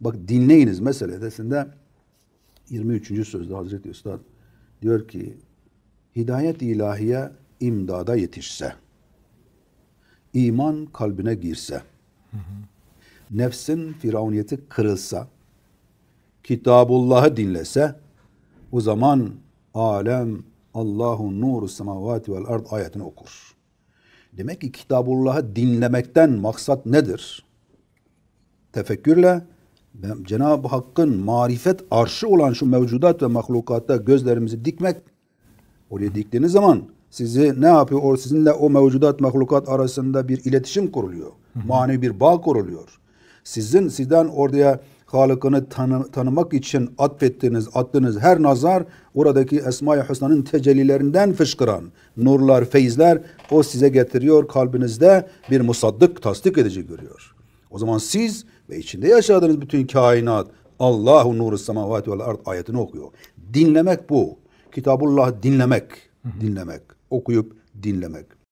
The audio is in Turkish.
Bak dinleyiniz meselesinde 23. sözde Hazreti Üstad diyor ki hidayet ilahiye imdada yetişse iman kalbine girse hı hı. nefsin firavuniyeti kırılsa Kitabullah'ı dinlese o zaman alem Allah'un nuru semavati vel ard ayetini okur. Demek ki Kitabullah'ı dinlemekten maksat nedir? Tefekkürle Cenab-ı Hakk'ın marifet arşı olan şu mevcudat ve mahlukata gözlerimizi dikmek oraya diktiğiniz zaman sizi ne yapıyor? O sizinle o mevcudat mahlukat arasında bir iletişim kuruluyor. mani bir bağ kuruluyor. Sizin sizden oraya Halık'ını tanı, tanımak için atfettiğiniz, attığınız her nazar oradaki Esma-i Hüsna'nın tecellilerinden fışkıran nurlar, feyizler o size getiriyor kalbinizde bir musaddık, tasdik edici görüyor. O zaman siz ve içinde yaşadığınız bütün kainat Allahu nuru semavati vel ard ayetini okuyor. Dinlemek bu. Kitabullah dinlemek. Hı hı. Dinlemek. Okuyup dinlemek.